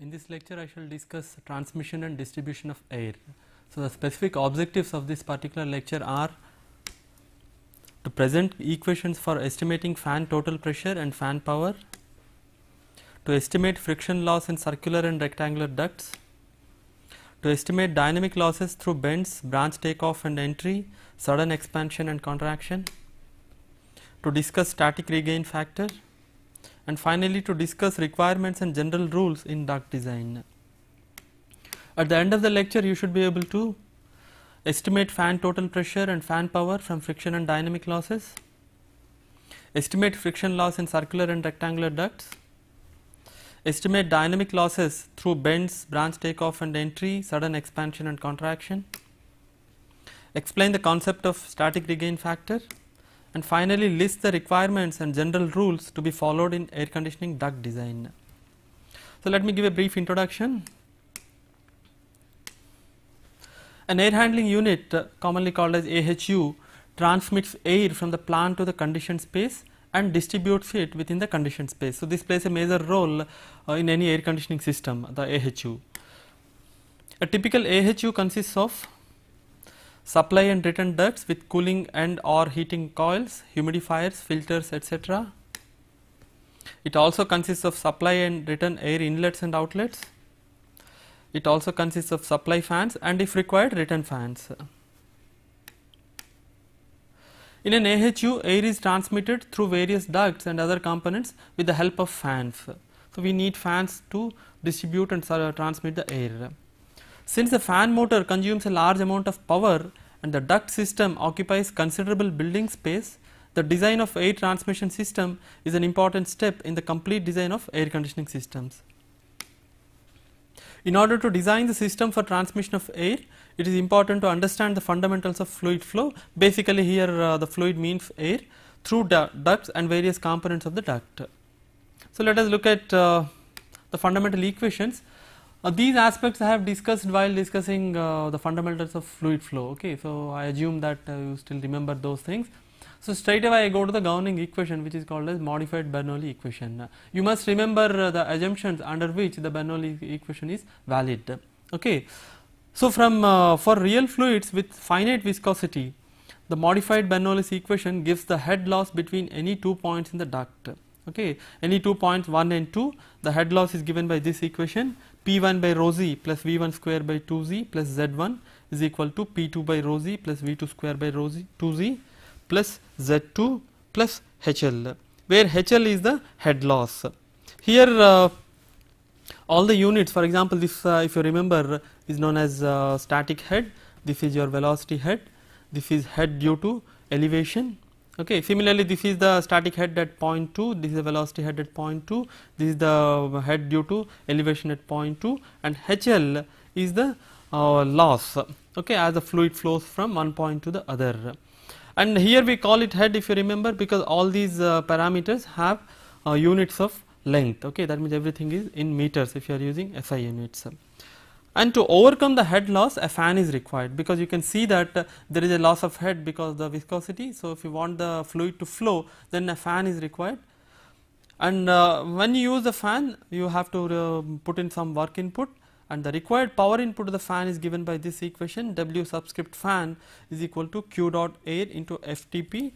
In this lecture I shall discuss transmission and distribution of air. So, the specific objectives of this particular lecture are to present equations for estimating fan total pressure and fan power, to estimate friction loss in circular and rectangular ducts, to estimate dynamic losses through bends, branch takeoff and entry, sudden expansion and contraction, to discuss static regain factor, and finally to discuss requirements and general rules in duct design. At the end of the lecture you should be able to estimate fan total pressure and fan power from friction and dynamic losses, estimate friction loss in circular and rectangular ducts, estimate dynamic losses through bends, branch takeoff and entry, sudden expansion and contraction, explain the concept of static regain factor, and finally list the requirements and general rules to be followed in air conditioning duct design. So, let me give a brief introduction. An air handling unit uh, commonly called as AHU transmits air from the plant to the conditioned space and distributes it within the conditioned space. So, this plays a major role uh, in any air conditioning system the AHU. A typical AHU consists of supply and return ducts with cooling and or heating coils, humidifiers, filters etc. It also consists of supply and return air inlets and outlets. It also consists of supply fans and if required return fans. In an AHU, air is transmitted through various ducts and other components with the help of fans. So, we need fans to distribute and uh, transmit the air. Since the fan motor consumes a large amount of power and the duct system occupies considerable building space, the design of air transmission system is an important step in the complete design of air conditioning systems. In order to design the system for transmission of air, it is important to understand the fundamentals of fluid flow. Basically, here uh, the fluid means air through ducts and various components of the duct. So, let us look at uh, the fundamental equations uh, these aspects I have discussed while discussing uh, the fundamentals of fluid flow okay so I assume that uh, you still remember those things. So straight away I go to the governing equation which is called as modified Bernoulli equation. you must remember uh, the assumptions under which the Bernoulli equation is valid okay. So from uh, for real fluids with finite viscosity the modified Bernoulli's equation gives the head loss between any two points in the duct okay any two points 1 and 2 the head loss is given by this equation P1 by rho z plus V1 square by 2 z plus Z1 is equal to P2 by rho z plus V2 square by rho z 2 z plus Z2 plus HL where HL is the head loss. Here uh, all the units for example, this uh, if you remember is known as uh, static head, this is your velocity head, this is head due to elevation Okay. Similarly, this is the static head at point 0.2, this is the velocity head at point 0.2, this is the uh, head due to elevation at point 0.2 and HL is the uh, loss okay, as the fluid flows from one point to the other. And here we call it head if you remember because all these uh, parameters have uh, units of length okay, that means everything is in meters if you are using SI units and to overcome the head loss a fan is required because you can see that uh, there is a loss of head because the viscosity. So, if you want the fluid to flow then a fan is required and uh, when you use the fan you have to uh, put in some work input and the required power input to the fan is given by this equation W subscript fan is equal to Q dot air into FTP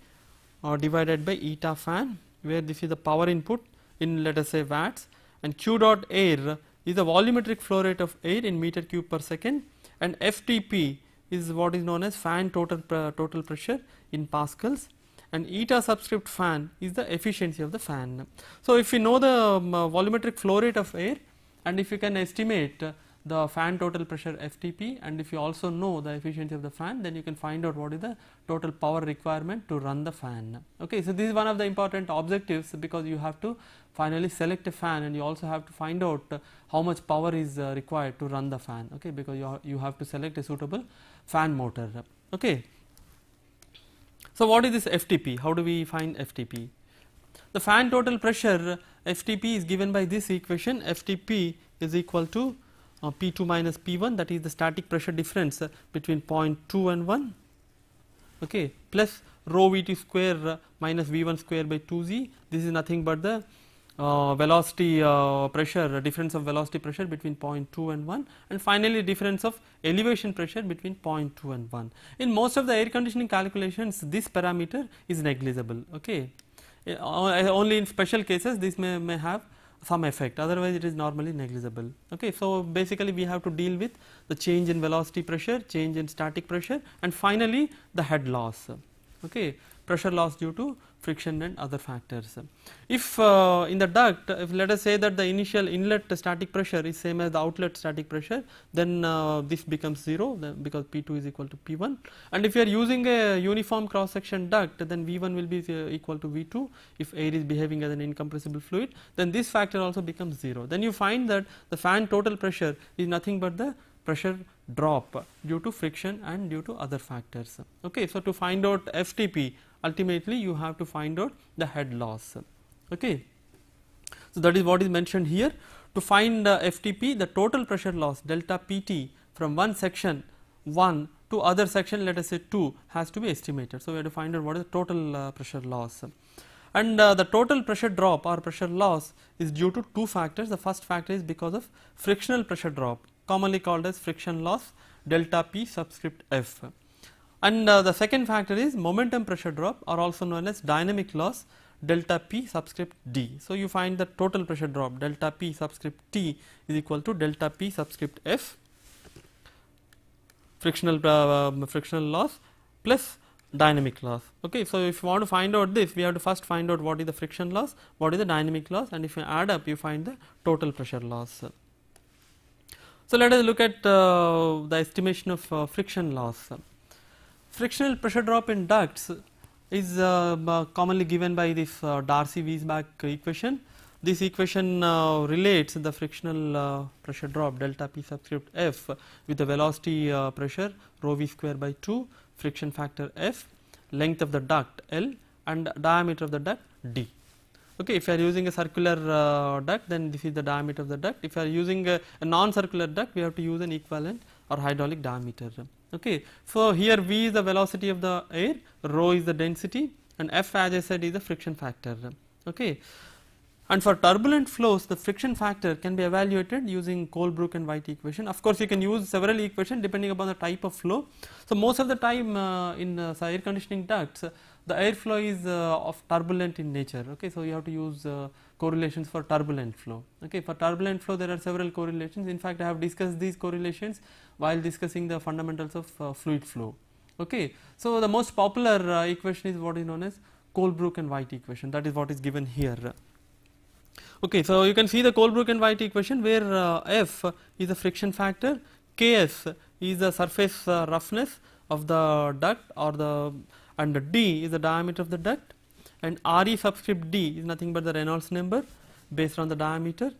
or uh, divided by eta fan where this is the power input in let us say watts and Q dot air is the volumetric flow rate of air in meter cube per second and FTP is what is known as fan total, total pressure in pascals and eta subscript fan is the efficiency of the fan. So, if we know the um, uh, volumetric flow rate of air and if you can estimate uh, the fan total pressure FTP and if you also know the efficiency of the fan then you can find out what is the total power requirement to run the fan. Okay, so, this is one of the important objectives because you have to finally select a fan and you also have to find out uh, how much power is uh, required to run the fan okay because you, ha you have to select a suitable fan motor okay. So, what is this FTP how do we find FTP the fan total pressure uh, FTP is given by this equation FTP is equal to uh, P2 minus P1 that is the static pressure difference uh, between 0.2 and 1 okay plus rho VT square uh, minus V1 square by 2Z this is nothing but the uh, velocity uh, pressure difference of velocity pressure between 0.2 and 1 and finally difference of elevation pressure between 0.2 and 1 in most of the air conditioning calculations this parameter is negligible okay uh, uh, only in special cases this may, may have some effect otherwise it is normally negligible okay so basically we have to deal with the change in velocity pressure change in static pressure and finally the head loss okay pressure loss due to friction and other factors. If uh, in the duct, if let us say that the initial inlet static pressure is same as the outlet static pressure, then uh, this becomes 0 because P2 is equal to P1 and if you are using a uniform cross section duct then V1 will be uh, equal to V2 if air is behaving as an incompressible fluid then this factor also becomes 0. Then you find that the fan total pressure is nothing but the pressure drop due to friction and due to other factors. Okay, so to find out FTP ultimately you have to find out the head loss. Okay. So, that is what is mentioned here to find the FTP the total pressure loss delta PT from one section 1 to other section let us say 2 has to be estimated. So, we have to find out what is the total uh, pressure loss and uh, the total pressure drop or pressure loss is due to two factors. The first factor is because of frictional pressure drop commonly called as friction loss delta P subscript F and uh, the second factor is momentum pressure drop or also known as dynamic loss delta P subscript D. So, you find the total pressure drop delta P subscript T is equal to delta P subscript F frictional uh, um, frictional loss plus dynamic loss. Okay. So, if you want to find out this we have to first find out what is the friction loss, what is the dynamic loss and if you add up you find the total pressure loss. So, let us look at uh, the estimation of uh, friction loss. Frictional pressure drop in ducts is uh, commonly given by this uh, darcy weisbach equation. This equation uh, relates the frictional pressure drop delta P subscript F with the velocity pressure rho V square by 2 friction factor F length of the duct L and diameter of the duct D. Okay, if you are using a circular uh, duct, then this is the diameter of the duct. If you are using a, a non-circular duct, we have to use an equivalent or hydraulic diameter okay. So, here v is the velocity of the air, rho is the density and f as I said is the friction factor. Okay. And for turbulent flows the friction factor can be evaluated using Colebrook and White equation. Of course, you can use several equations depending upon the type of flow. So, most of the time uh, in uh, air conditioning ducts uh, the airflow is uh, of turbulent in nature. Okay. So, you have to use uh, correlations for turbulent flow. Okay, for turbulent flow there are several correlations in fact I have discussed these correlations while discussing the fundamentals of uh, fluid flow. Okay. So, the most popular uh, equation is what is known as Colebrook and White equation that is what is given here. Okay, so you can see the Colebrook and White equation where uh, F is the friction factor, Ks is the surface uh, roughness of the duct or the and D is the diameter of the duct and Re subscript D is nothing but the Reynolds number based on the diameter.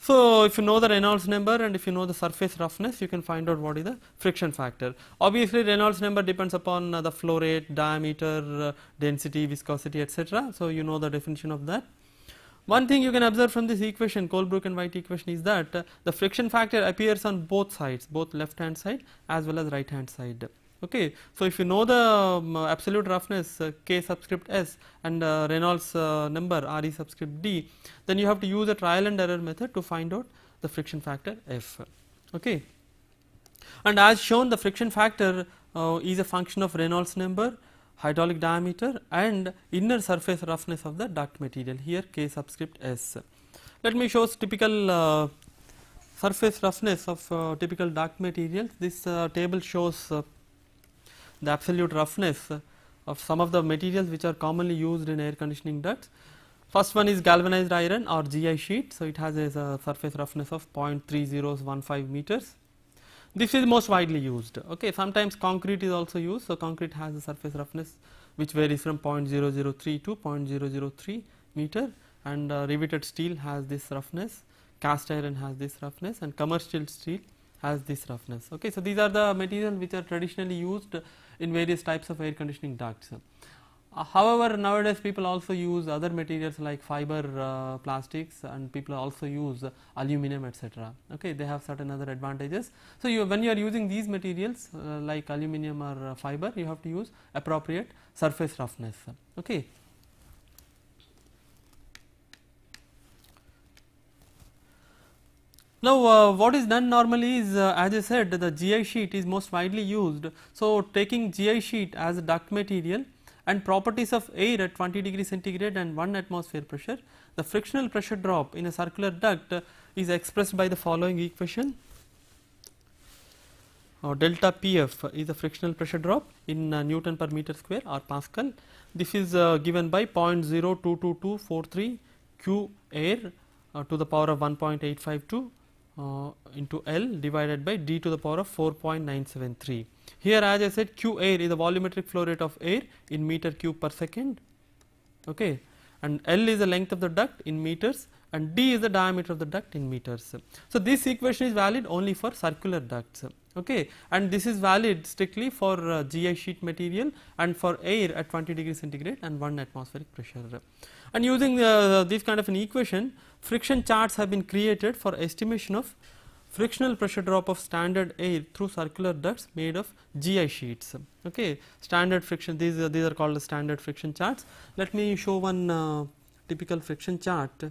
So if you know the Reynolds number and if you know the surface roughness, you can find out what is the friction factor. Obviously, Reynolds number depends upon uh, the flow rate, diameter, uh, density, viscosity, etc. So you know the definition of that. One thing you can observe from this equation, Colebrook and White equation, is that uh, the friction factor appears on both sides, both left hand side as well as right hand side okay. So, if you know the um, absolute roughness uh, k subscript s and uh, Reynolds uh, number re subscript d then you have to use a trial and error method to find out the friction factor f. Okay. And as shown the friction factor uh, is a function of Reynolds number hydraulic diameter and inner surface roughness of the duct material here k subscript s. Let me show typical uh, surface roughness of uh, typical duct materials this table shows the absolute roughness of some of the materials which are commonly used in air conditioning ducts. First one is galvanized iron or GI sheet, so it has a surface roughness of 0.3015 meters. This is most widely used. Okay, sometimes concrete is also used, so concrete has a surface roughness which varies from 0.003 to 0.003 meter, and uh, riveted steel has this roughness, cast iron has this roughness, and commercial steel has this roughness. Okay, so these are the materials which are traditionally used in various types of air conditioning ducts. Uh, however, nowadays people also use other materials like fiber uh, plastics and people also use uh, aluminum etc. Okay, they have certain other advantages. So, you, when you are using these materials uh, like aluminum or uh, fiber, you have to use appropriate surface roughness. Okay. Now, uh, what is done normally is uh, as I said the GI sheet is most widely used. So, taking GI sheet as a duct material and properties of air at 20 degree centigrade and 1 atmosphere pressure, the frictional pressure drop in a circular duct is expressed by the following equation or delta Pf is the frictional pressure drop in uh, Newton per meter square or Pascal. This is uh, given by 0.022243 Q air uh, to the power of 1.852 uh, into L divided by d to the power of 4.973. Here as I said Q air is the volumetric flow rate of air in meter cube per second okay. and L is the length of the duct in meters and d is the diameter of the duct in meters. So, this equation is valid only for circular ducts okay and this is valid strictly for uh, GI sheet material and for air at 20 degree centigrade and 1 atmospheric pressure. And using uh, this kind of an equation friction charts have been created for estimation of frictional pressure drop of standard air through circular ducts made of GI sheets. Okay. Standard friction these, uh, these are called the standard friction charts. Let me show one uh, typical friction chart.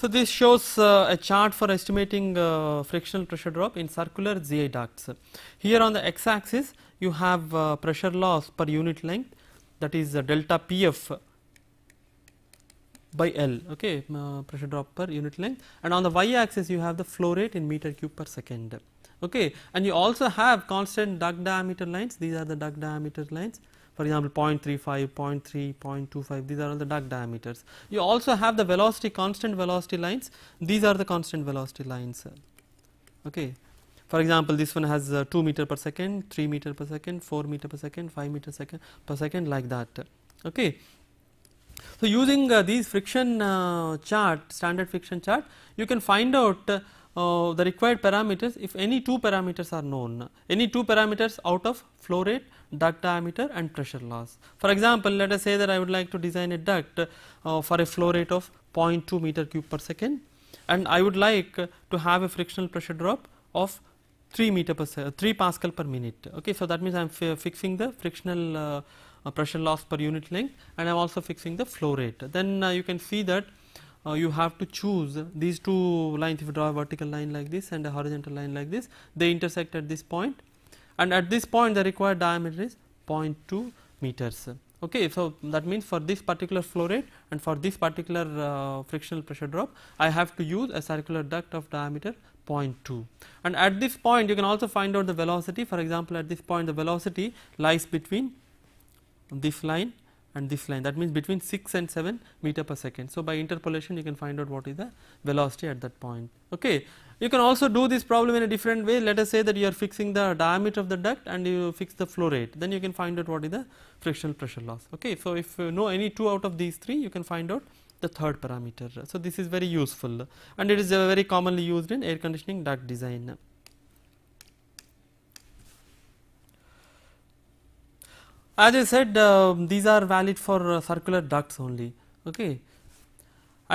So, this shows uh, a chart for estimating uh, frictional pressure drop in circular GI ducts. Here on the x axis you have uh, pressure loss per unit length that is uh, delta Pf by L okay uh, pressure drop per unit length and on the y axis you have the flow rate in meter cube per second okay and you also have constant duct diameter lines these are the duct diameter lines for example 0.35, 0.3, 0.25 these are all the duct diameters. You also have the velocity constant velocity lines these are the constant velocity lines okay. For example, this one has uh, 2 meter per second, 3 meter per second, 4 meter per second, 5 meter second per second like that okay. So, using uh, these friction uh, chart standard friction chart you can find out uh, the required parameters if any two parameters are known any two parameters out of flow rate duct diameter and pressure loss. For example, let us say that I would like to design a duct uh, for a flow rate of 0.2 meter cube per second and I would like to have a frictional pressure drop of 3 meter per 3 pascal per minute. Okay, so that means I am fixing the frictional uh, uh, pressure loss per unit length and I am also fixing the flow rate. Then uh, you can see that uh, you have to choose these two lines if you draw a vertical line like this and a horizontal line like this they intersect at this point and at this point the required diameter is 0.2 meters. Okay, so that means for this particular flow rate and for this particular uh, frictional pressure drop, I have to use a circular duct of diameter 0.2. And at this point, you can also find out the velocity. For example, at this point, the velocity lies between this line and this line that means between 6 and 7 meter per second. So, by interpolation you can find out what is the velocity at that point. Okay. You can also do this problem in a different way let us say that you are fixing the diameter of the duct and you fix the flow rate then you can find out what is the frictional pressure loss. Okay. So, if you know any two out of these three you can find out the third parameter. So, this is very useful and it is uh, very commonly used in air conditioning duct design. as I said uh, these are valid for uh, circular ducts only okay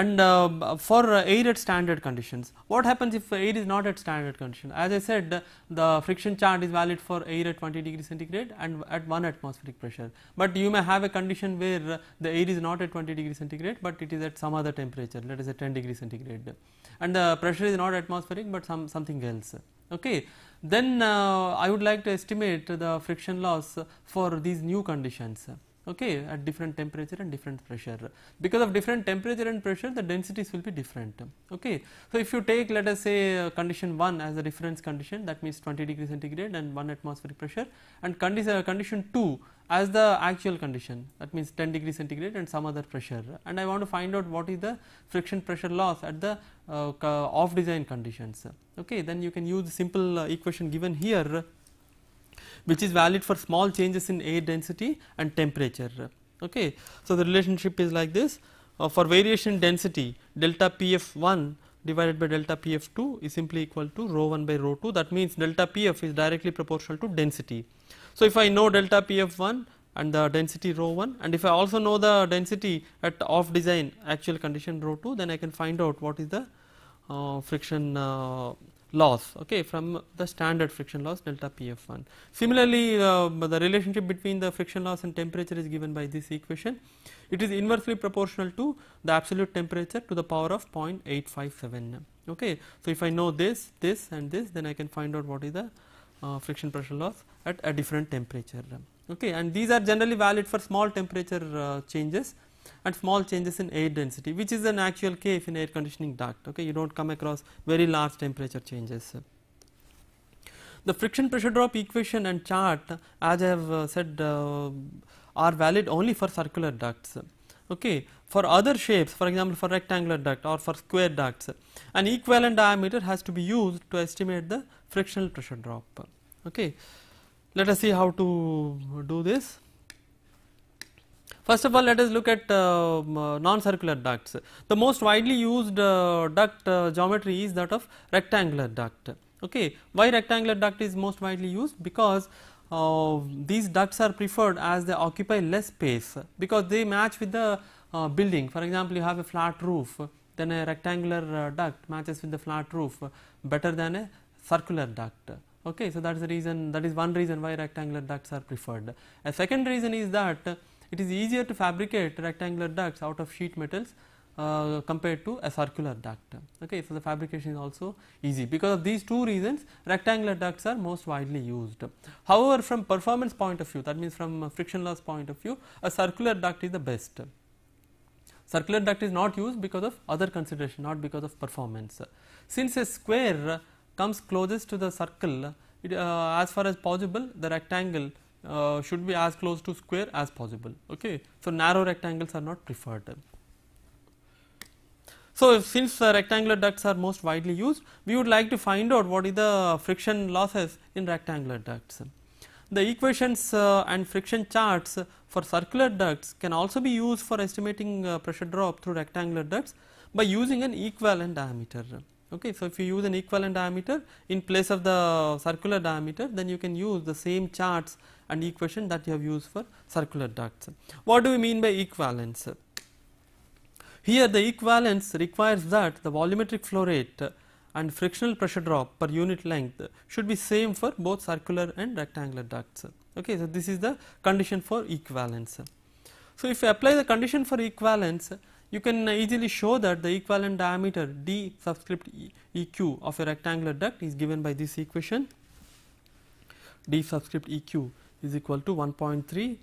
and um, uh, for air at standard conditions what happens if air is not at standard condition as I said the friction chart is valid for air at 20 degree centigrade and at 1 atmospheric pressure but you may have a condition where uh, the air is not at 20 degree centigrade but it is at some other temperature let us say 10 degree centigrade and the pressure is not atmospheric but some something else okay then uh, I would like to estimate the friction loss for these new conditions okay at different temperature and different pressure because of different temperature and pressure the densities will be different okay so if you take let us say uh, condition 1 as a reference condition that means 20 degree centigrade and 1 atmospheric pressure and uh, condition 2 as the actual condition that means 10 degree centigrade and some other pressure and I want to find out what is the friction pressure loss at the uh, off design conditions. Okay, Then you can use simple uh, equation given here which is valid for small changes in air density and temperature. Okay. So, the relationship is like this uh, for variation density delta Pf1 divided by delta Pf2 is simply equal to rho 1 by rho 2 that means delta Pf is directly proportional to density. So, if I know delta P f 1 and the density rho 1 and if I also know the density at off design actual condition rho 2 then I can find out what is the uh, friction uh, loss okay, from the standard friction loss delta P f 1. Similarly, uh, the relationship between the friction loss and temperature is given by this equation. It is inversely proportional to the absolute temperature to the power of 0.857. Okay. So, if I know this, this and this then I can find out what is the uh, friction pressure loss at a different temperature. Okay, and these are generally valid for small temperature uh, changes and small changes in air density which is an actual case in air conditioning duct okay you do not come across very large temperature changes. The friction pressure drop equation and chart as I have uh, said uh, are valid only for circular ducts okay for other shapes for example for rectangular duct or for square ducts an equivalent diameter has to be used to estimate the frictional pressure drop okay let us see how to do this. First of all, let us look at uh, uh, non-circular ducts. The most widely used uh, duct uh, geometry is that of rectangular duct. Okay. Why rectangular duct is most widely used? Because uh, these ducts are preferred as they occupy less space because they match with the uh, building. For example, you have a flat roof, then a rectangular duct matches with the flat roof better than a circular duct okay so that is the reason that is one reason why rectangular ducts are preferred a second reason is that it is easier to fabricate rectangular ducts out of sheet metals uh, compared to a circular duct okay so the fabrication is also easy because of these two reasons rectangular ducts are most widely used however from performance point of view that means from friction loss point of view a circular duct is the best circular duct is not used because of other consideration not because of performance since a square comes closest to the circle it, uh, as far as possible the rectangle uh, should be as close to square as possible. Okay. So, narrow rectangles are not preferred. So, since rectangular ducts are most widely used we would like to find out what is the friction losses in rectangular ducts. The equations uh, and friction charts for circular ducts can also be used for estimating uh, pressure drop through rectangular ducts by using an equivalent diameter. Okay. So, if you use an equivalent diameter in place of the circular diameter then you can use the same charts and equation that you have used for circular ducts. What do we mean by equivalence? Here the equivalence requires that the volumetric flow rate and frictional pressure drop per unit length should be same for both circular and rectangular ducts. Okay. So, this is the condition for equivalence. So, if you apply the condition for equivalence you can uh, easily show that the equivalent diameter d subscript eq of a rectangular duct is given by this equation d subscript eq is equal to 1.3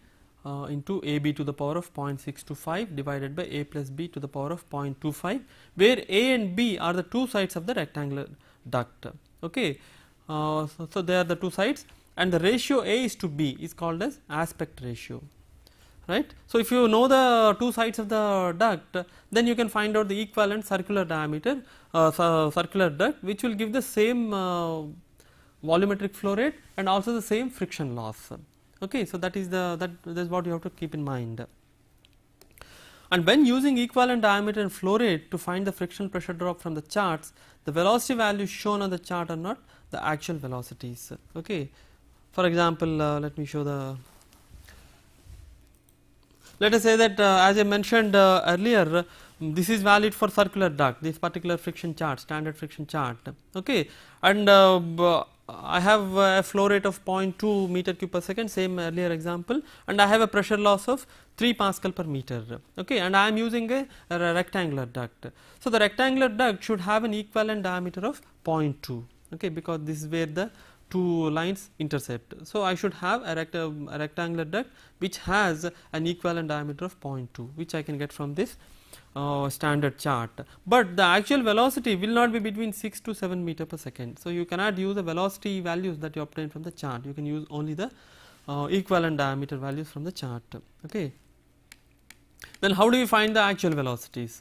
uh, into a b to the power of 0.625 divided by a plus b to the power of 0.25 where a and b are the two sides of the rectangular duct. Okay. Uh, so, so, they are the two sides and the ratio a is to b is called as aspect ratio right. So, if you know the two sides of the duct then you can find out the equivalent circular diameter uh, circular duct which will give the same uh, volumetric flow rate and also the same friction loss. Okay. So, that is the that, that is what you have to keep in mind. And when using equivalent diameter and flow rate to find the friction pressure drop from the charts, the velocity values shown on the chart are not the actual velocities. Okay. For example, uh, let me show the let us say that uh, as I mentioned uh, earlier this is valid for circular duct this particular friction chart standard friction chart okay and uh, I have a flow rate of 0.2 meter cube per second same earlier example and I have a pressure loss of 3 pascal per meter okay and I am using a, a rectangular duct. So, the rectangular duct should have an equivalent diameter of 0.2 okay because this is where the two lines intercept. So, I should have a, um, a rectangular duct which has an equivalent diameter of 0.2 which I can get from this uh, standard chart, but the actual velocity will not be between 6 to 7 meter per second. So, you cannot use the velocity values that you obtain from the chart, you can use only the uh, equivalent diameter values from the chart. Okay. Then how do you find the actual velocities?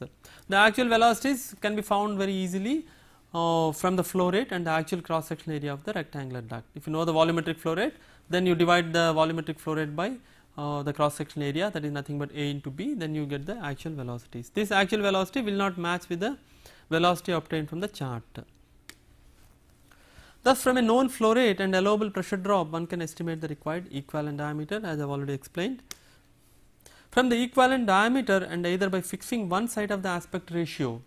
The actual velocities can be found very easily uh, from the flow rate and the actual cross sectional area of the rectangular duct. If you know the volumetric flow rate then you divide the volumetric flow rate by uh, the cross sectional area that is nothing but A into B then you get the actual velocities. This actual velocity will not match with the velocity obtained from the chart. Thus, from a known flow rate and allowable pressure drop one can estimate the required equivalent diameter as I have already explained. From the equivalent diameter and either by fixing one side of the aspect ratio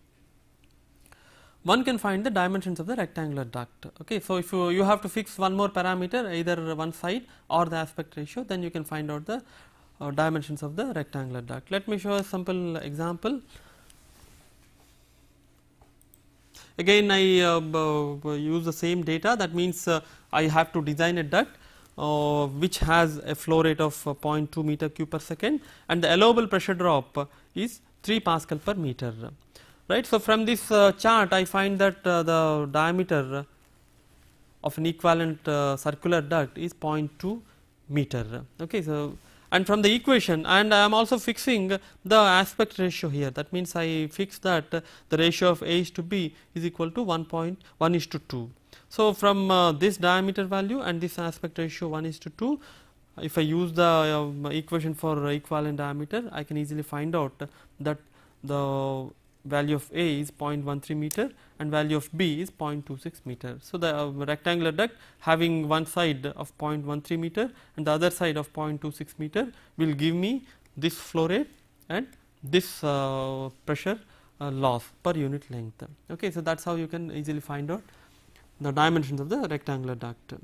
one can find the dimensions of the rectangular duct. Okay, so if you, you have to fix one more parameter either one side or the aspect ratio then you can find out the uh, dimensions of the rectangular duct. Let me show a simple example. Again I uh, use the same data that means uh, I have to design a duct uh, which has a flow rate of uh, 0.2 meter cube per second and the allowable pressure drop is 3 Pascal per meter right. So, from this uh, chart I find that uh, the diameter of an equivalent uh, circular duct is 0.2 meter. Okay, so, and from the equation and I am also fixing the aspect ratio here that means I fix that the ratio of A to B is equal to 1.1 is to 2. So, from uh, this diameter value and this aspect ratio 1 is to 2 if I use the uh, equation for equivalent diameter I can easily find out that the value of A is 0.13 meter and value of B is 0.26 meter. So, the uh, rectangular duct having one side of 0.13 meter and the other side of 0.26 meter will give me this flow rate and this uh, pressure uh, loss per unit length. Okay, so, that is how you can easily find out the dimensions of the rectangular duct.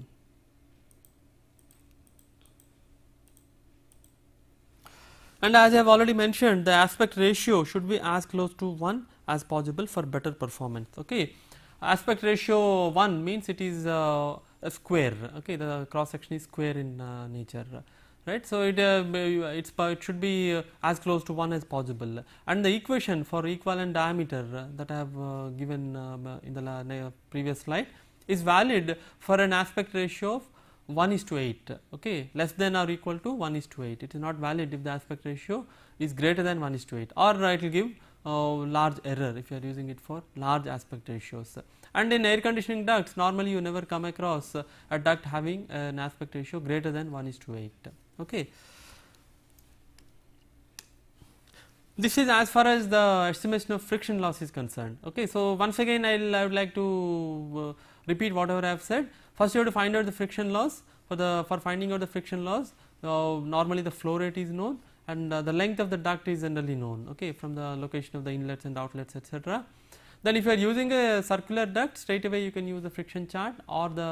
and as I have already mentioned the aspect ratio should be as close to 1 as possible for better performance. Okay. Aspect ratio 1 means it is uh, a square okay the cross section is square in uh, nature right. So, it uh, it's, uh, it should be uh, as close to 1 as possible and the equation for equivalent diameter that I have uh, given um, in the previous slide is valid for an aspect ratio of 1 is to 8 okay less than or equal to 1 is to 8 it is not valid if the aspect ratio is greater than 1 is to 8 or it will give uh, large error if you are using it for large aspect ratios and in air conditioning ducts normally you never come across a duct having an aspect ratio greater than 1 is to 8 okay this is as far as the estimation of friction loss is concerned okay so once again I'll, i would like to uh, repeat whatever i have said First you have to find out the friction loss for the for finding out the friction loss uh, normally the flow rate is known and uh, the length of the duct is generally known okay from the location of the inlets and outlets etc. Then if you are using a circular duct straight away you can use the friction chart or the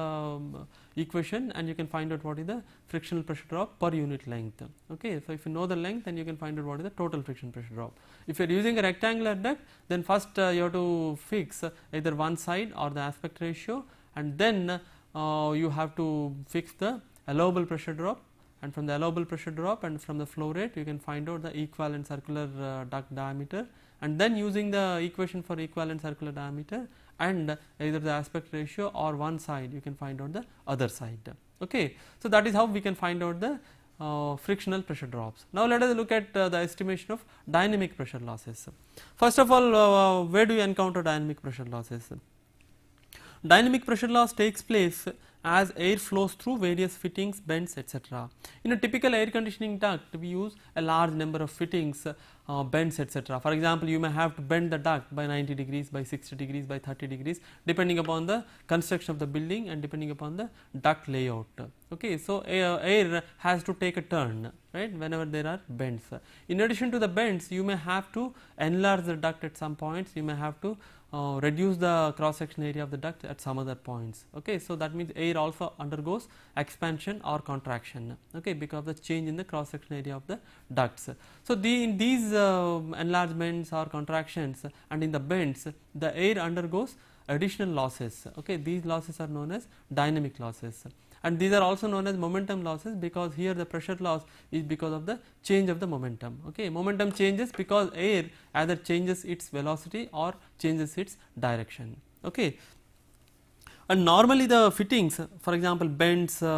um, equation and you can find out what is the frictional pressure drop per unit length okay. So if you know the length then you can find out what is the total friction pressure drop. If you are using a rectangular duct then first uh, you have to fix either one side or the aspect ratio and then uh, you have to fix the allowable pressure drop and from the allowable pressure drop and from the flow rate you can find out the equivalent circular uh, duct diameter and then using the equation for equivalent circular diameter and either the aspect ratio or one side you can find out the other side. Okay. So, that is how we can find out the uh, frictional pressure drops. Now, let us look at uh, the estimation of dynamic pressure losses. First of all, uh, where do you encounter dynamic pressure losses? Dynamic pressure loss takes place as air flows through various fittings, bends etc. In a typical air conditioning duct we use a large number of fittings, uh, bends etc. For example, you may have to bend the duct by 90 degrees, by 60 degrees, by 30 degrees depending upon the construction of the building and depending upon the duct layout. Okay, So, air, uh, air has to take a turn right whenever there are bends. In addition to the bends you may have to enlarge the duct at some points, you may have to uh, reduce the cross section area of the duct at some other points okay so that means air also undergoes expansion or contraction okay because of the change in the cross section area of the ducts so the in these uh, enlargements or contractions and in the bends the air undergoes additional losses okay these losses are known as dynamic losses and these are also known as momentum losses because here the pressure loss is because of the change of the momentum okay momentum changes because air either changes its velocity or changes its direction okay and normally the fittings for example bends uh,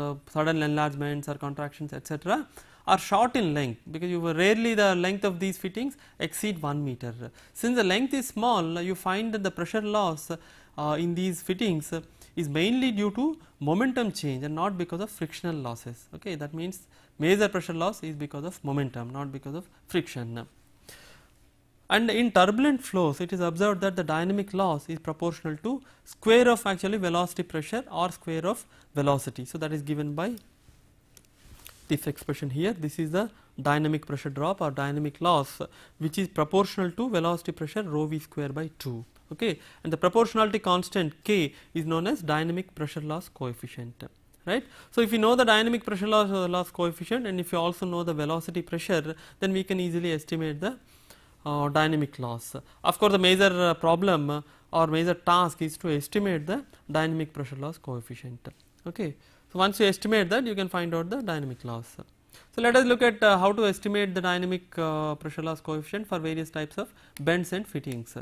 uh sudden enlargements or contractions etc are short in length because you rarely the length of these fittings exceed 1 meter. Since the length is small you find that the pressure loss uh, in these fittings is mainly due to momentum change and not because of frictional losses. Okay, that means major pressure loss is because of momentum, not because of friction. And in turbulent flows, it is observed that the dynamic loss is proportional to square of actually velocity pressure or square of velocity. So, that is given by this expression here. This is the dynamic pressure drop or dynamic loss, which is proportional to velocity pressure rho v square by 2 okay and the proportionality constant k is known as dynamic pressure loss coefficient right. So, if you know the dynamic pressure loss, uh, loss coefficient and if you also know the velocity pressure then we can easily estimate the uh, dynamic loss. Of course, the major uh, problem or major task is to estimate the dynamic pressure loss coefficient. Okay. So, once you estimate that you can find out the dynamic loss. So, let us look at uh, how to estimate the dynamic uh, pressure loss coefficient for various types of bends and fittings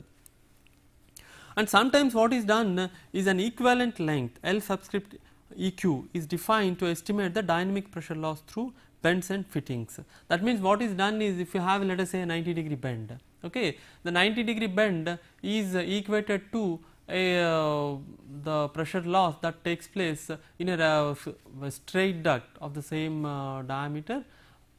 and sometimes what is done is an equivalent length L subscript EQ is defined to estimate the dynamic pressure loss through bends and fittings. That means what is done is if you have let us say a 90 degree bend okay the 90 degree bend is equated to a, uh, the pressure loss that takes place in a, uh, straight duct of the same uh, diameter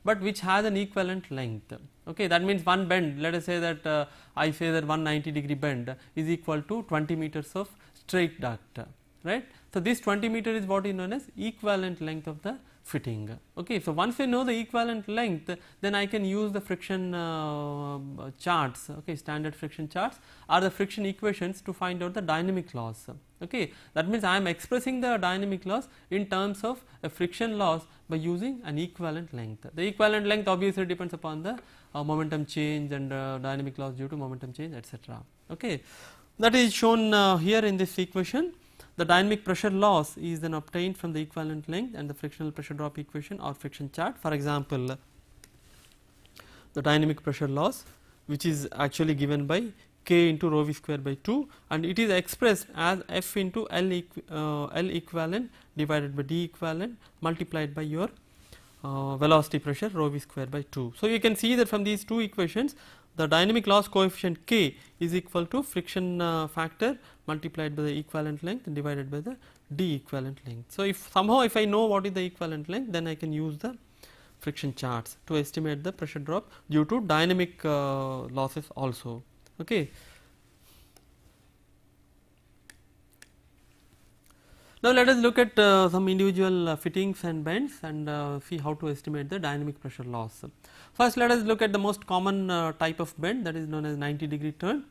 but which has an equivalent length. Okay, that means one bend let us say that uh, I say that 190 degree bend is equal to 20 meters of straight duct right. So, this 20 meter is what is known as equivalent length of the fitting. Okay. So, once we know the equivalent length then I can use the friction uh, charts okay, standard friction charts or the friction equations to find out the dynamic loss. Okay. That means, I am expressing the dynamic loss in terms of a friction loss by using an equivalent length. The equivalent length obviously depends upon the uh, momentum change and uh, dynamic loss due to momentum change etc. Okay. That is shown uh, here in this equation the dynamic pressure loss is then obtained from the equivalent length and the frictional pressure drop equation or friction chart. For example, the dynamic pressure loss which is actually given by k into rho v square by 2 and it is expressed as f into L, uh, L equivalent divided by d equivalent multiplied by your uh, velocity pressure rho v square by 2. So, you can see that from these two equations the dynamic loss coefficient k is equal to friction uh, factor multiplied by the equivalent length divided by the d equivalent length. So, if somehow if I know what is the equivalent length then I can use the friction charts to estimate the pressure drop due to dynamic uh, losses also. Okay. Now, let us look at uh, some individual uh, fittings and bends and uh, see how to estimate the dynamic pressure loss. First, let us look at the most common uh, type of bend that is known as 90 degree turn.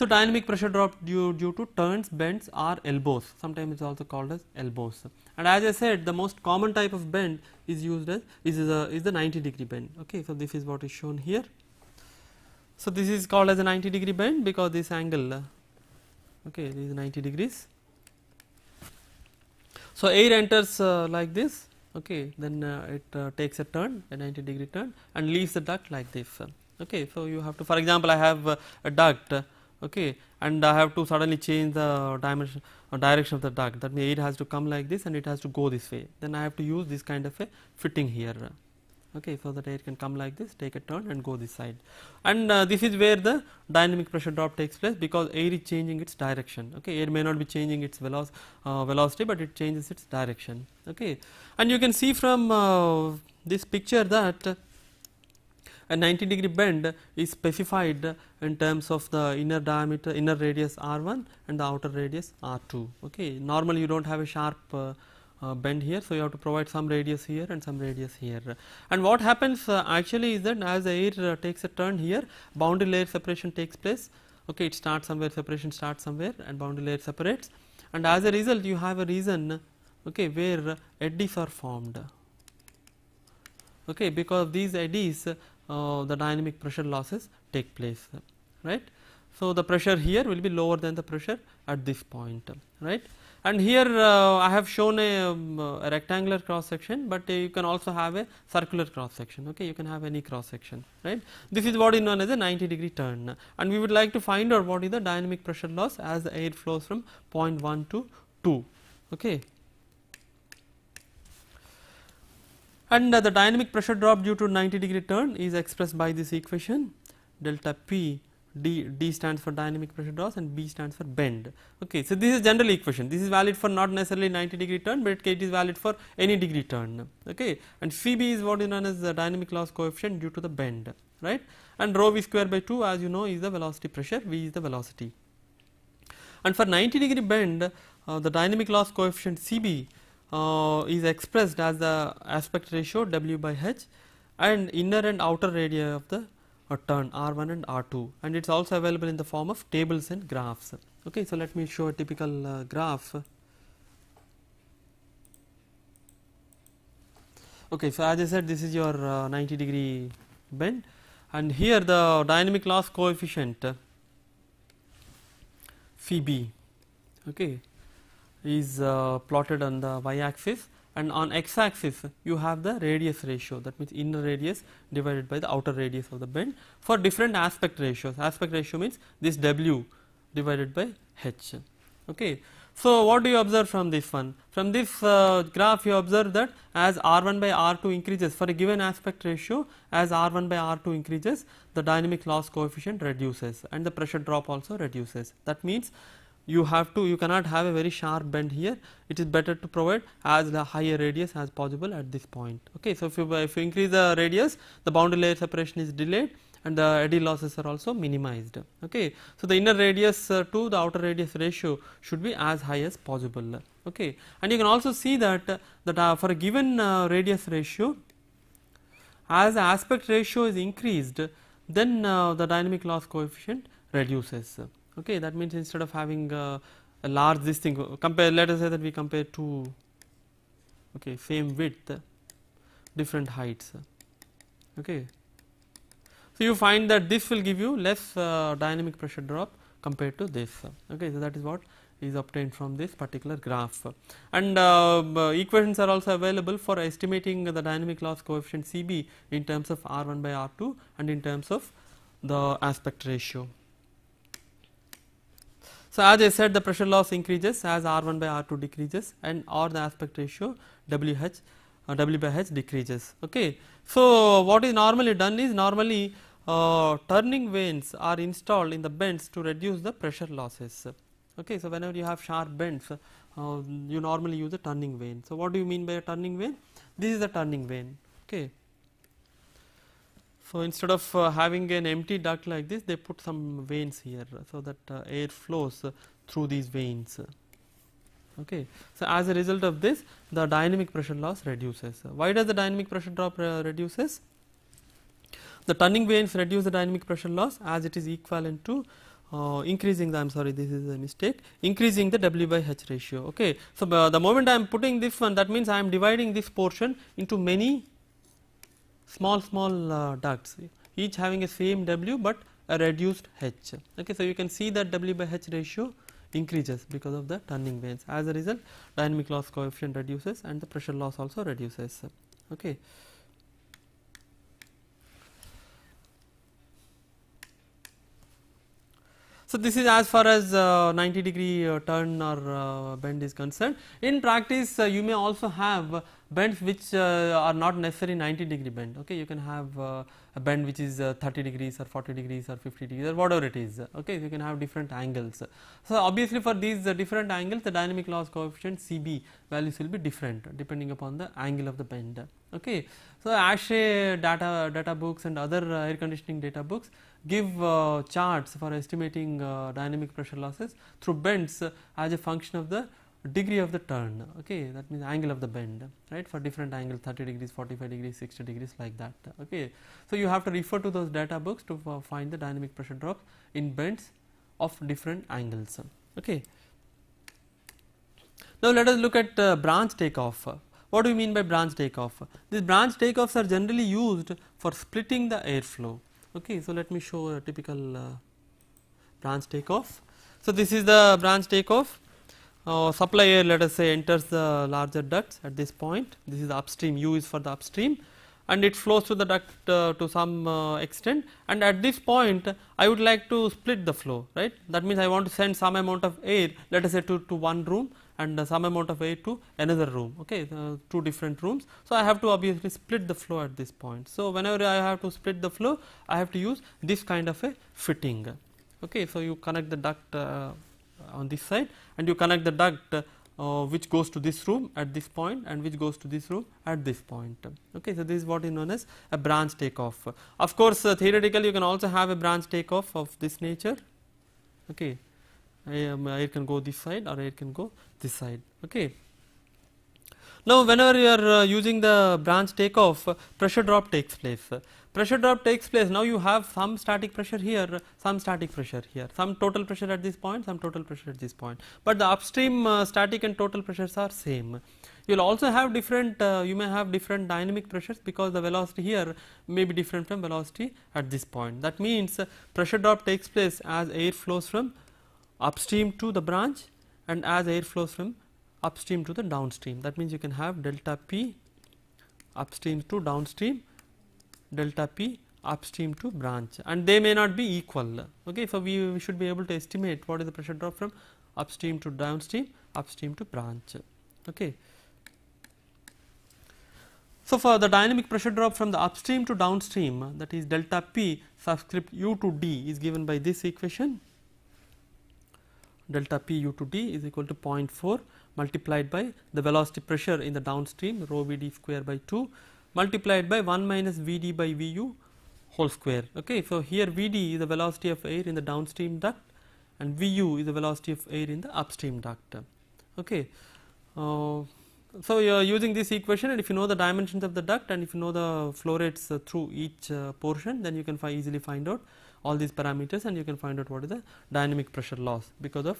So, dynamic pressure drop due, due to turns, bends or elbows sometimes it is also called as elbows and as I said the most common type of bend is used as is, a, is the 90 degree bend. Okay, So, this is what is shown here. So, this is called as a 90 degree bend because this angle okay, this is 90 degrees. So, air enters uh, like this okay, then uh, it uh, takes a turn a 90 degree turn and leaves the duct like this. Okay, So, you have to for example, I have uh, a duct okay and I have to suddenly change the dimension uh, direction of the duct that means it has to come like this and it has to go this way then I have to use this kind of a fitting here okay so that air can come like this take a turn and go this side and uh, this is where the dynamic pressure drop takes place because air is changing its direction okay air may not be changing its veloc uh, velocity but it changes its direction okay and you can see from uh, this picture that a 90 degree bend is specified in terms of the inner diameter inner radius r1 and the outer radius r2 okay normally you don't have a sharp uh, uh, bend here so you have to provide some radius here and some radius here and what happens uh, actually is that as the air uh, takes a turn here boundary layer separation takes place okay it starts somewhere separation starts somewhere and boundary layer separates and as a result you have a reason. okay where eddies are formed okay because these eddies uh, the dynamic pressure losses take place right. So, the pressure here will be lower than the pressure at this point right and here uh, I have shown a, um, a, rectangular cross section, but uh, you can also have a circular cross section okay you can have any cross section right. This is what is known as a 90 degree turn and we would like to find out what is the dynamic pressure loss as the air flows from point 0.1 to 2 okay. And uh, the dynamic pressure drop due to 90 degree turn is expressed by this equation delta P D, D stands for dynamic pressure loss and B stands for bend. Okay, so this is general equation. This is valid for not necessarily 90 degree turn, but it is valid for any degree turn. Okay, and phi b is what is known as the dynamic loss coefficient due to the bend, right? And rho v square by 2, as you know, is the velocity pressure. V is the velocity. And for 90 degree bend, uh, the dynamic loss coefficient CB uh, is expressed as the aspect ratio W by H, and inner and outer radius of the a turn R1 and R2 and it is also available in the form of tables and graphs. Okay, so, let me show a typical uh, graph. Okay, so, as I said this is your uh, 90 degree bend and here the dynamic loss coefficient uh, phi b okay, is uh, plotted on the y axis and on x axis you have the radius ratio that means inner radius divided by the outer radius of the bend for different aspect ratios. Aspect ratio means this w divided by h. Okay. So, what do you observe from this one? From this uh, graph you observe that as R1 by R2 increases for a given aspect ratio as R1 by R2 increases the dynamic loss coefficient reduces and the pressure drop also reduces. That means you have to you cannot have a very sharp bend here it is better to provide as the higher radius as possible at this point. Okay. So, if you, if you increase the radius the boundary layer separation is delayed and the eddy losses are also minimized. Okay. So, the inner radius uh, to the outer radius ratio should be as high as possible. Okay. And you can also see that, uh, that uh, for a given radius ratio as aspect ratio is increased then the dynamic loss coefficient reduces okay that means instead of having uh, a large this thing compare let us say that we compare two okay same width different heights okay so you find that this will give you less uh, dynamic pressure drop compared to this okay so that is what is obtained from this particular graph and uh, equations are also available for estimating the dynamic loss coefficient CB in terms of R1 by R2 and in terms of the aspect ratio so, as I said the pressure loss increases as R 1 by R 2 decreases and or the aspect ratio W h uh, W by h decreases. Okay. So, what is normally done is normally uh, turning vanes are installed in the bends to reduce the pressure losses. Okay. So, whenever you have sharp bends uh, you normally use a turning vane. So, what do you mean by a turning vane? This is a turning vane. Okay. So, instead of uh, having an empty duct like this they put some veins here so that uh, air flows uh, through these veins. Okay. So, as a result of this the dynamic pressure loss reduces. Why does the dynamic pressure drop uh, reduces? The turning vanes reduce the dynamic pressure loss as it is equivalent to uh, increasing the I am sorry this is a mistake increasing the W by H ratio. Okay. So, uh, the moment I am putting this one that means I am dividing this portion into many small small uh, ducts each having a same W, but a reduced H. Okay, so, you can see that W by H ratio increases because of the turning vanes as a result dynamic loss coefficient reduces and the pressure loss also reduces. Okay. So, this is as far as uh, 90 degree uh, turn or uh, bend is concerned. In practice, uh, you may also have bends which uh, are not necessarily 90 degree bend okay you can have uh, a bend which is uh, 30 degrees or 40 degrees or 50 degrees or whatever it is okay you can have different angles so obviously for these different angles the dynamic loss coefficient cb values will be different depending upon the angle of the bend okay so ashe data data books and other air conditioning data books give uh, charts for estimating uh, dynamic pressure losses through bends uh, as a function of the degree of the turn okay that means angle of the bend right for different angle 30 degrees 45 degrees 60 degrees like that okay so you have to refer to those data books to uh, find the dynamic pressure drop in bends of different angles okay now let us look at uh, branch takeoff what do we mean by branch takeoff these branch takeoffs are generally used for splitting the airflow okay so let me show a typical uh, branch takeoff so this is the branch takeoff uh, supplier let us say enters the larger ducts at this point this is upstream u is for the upstream and it flows through the duct uh, to some uh, extent and at this point I would like to split the flow right that means I want to send some amount of air let us say to, to one room and uh, some amount of air to another room okay uh, two different rooms. So, I have to obviously split the flow at this point. So, whenever I have to split the flow I have to use this kind of a fitting okay. So, you connect the duct uh, on this side and you connect the duct uh, which goes to this room at this point and which goes to this room at this point. Okay, so this is what is known as a branch takeoff. Of course, uh, theoretically you can also have a branch takeoff of this nature. Okay, um, air can go this side or air can go this side. Okay. Now, whenever you are uh, using the branch takeoff, pressure drop takes place pressure drop takes place now you have some static pressure here some static pressure here some total pressure at this point some total pressure at this point but the upstream uh, static and total pressures are same you will also have different uh, you may have different dynamic pressures because the velocity here may be different from velocity at this point that means uh, pressure drop takes place as air flows from upstream to the branch and as air flows from upstream to the downstream that means you can have delta p upstream to downstream delta p upstream to branch and they may not be equal. Okay. So, we, we should be able to estimate what is the pressure drop from upstream to downstream, upstream to branch. Okay. So, for the dynamic pressure drop from the upstream to downstream that is delta p subscript u to d is given by this equation delta p u to d is equal to 0.4 multiplied by the velocity pressure in the downstream rho v d square by 2 multiplied by 1 minus Vd by Vu whole square. Okay. So, here Vd is the velocity of air in the downstream duct and Vu is the velocity of air in the upstream duct. Okay. Uh, so, you are using this equation and if you know the dimensions of the duct and if you know the flow rates uh, through each uh, portion then you can fi easily find out all these parameters and you can find out what is the dynamic pressure loss because of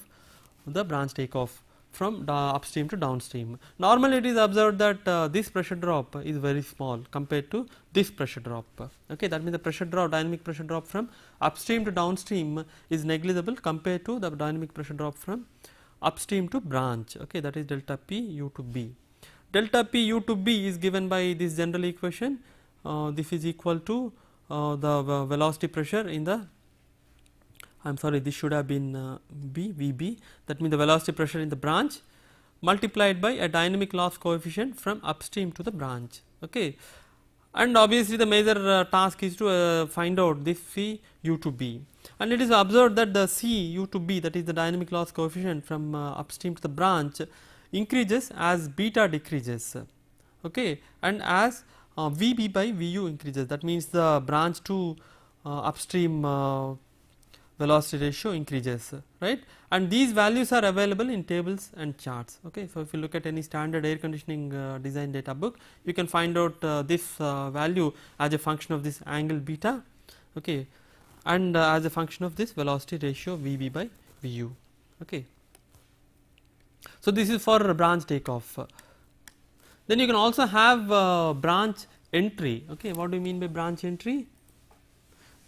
the branch takeoff from upstream to downstream. Normally it is observed that uh, this pressure drop is very small compared to this pressure drop. Okay, that means the pressure drop dynamic pressure drop from upstream to downstream is negligible compared to the dynamic pressure drop from upstream to branch. Okay, that is delta P u to b. Delta P u to b is given by this general equation. Uh, this is equal to uh, the velocity pressure in the I am sorry this should have been uh, B V B that means the velocity pressure in the branch multiplied by a dynamic loss coefficient from upstream to the branch. Okay. And obviously, the major uh, task is to uh, find out this C U to B and it is observed that the C U to B that is the dynamic loss coefficient from uh, upstream to the branch increases as beta decreases okay. and as uh, VB by VU increases that means the branch to uh, upstream velocity ratio increases right and these values are available in tables and charts okay. So, if you look at any standard air conditioning uh, design data book you can find out uh, this uh, value as a function of this angle beta okay and uh, as a function of this velocity ratio Vb by Vu okay. So, this is for branch takeoff then you can also have uh, branch entry okay what do you mean by branch entry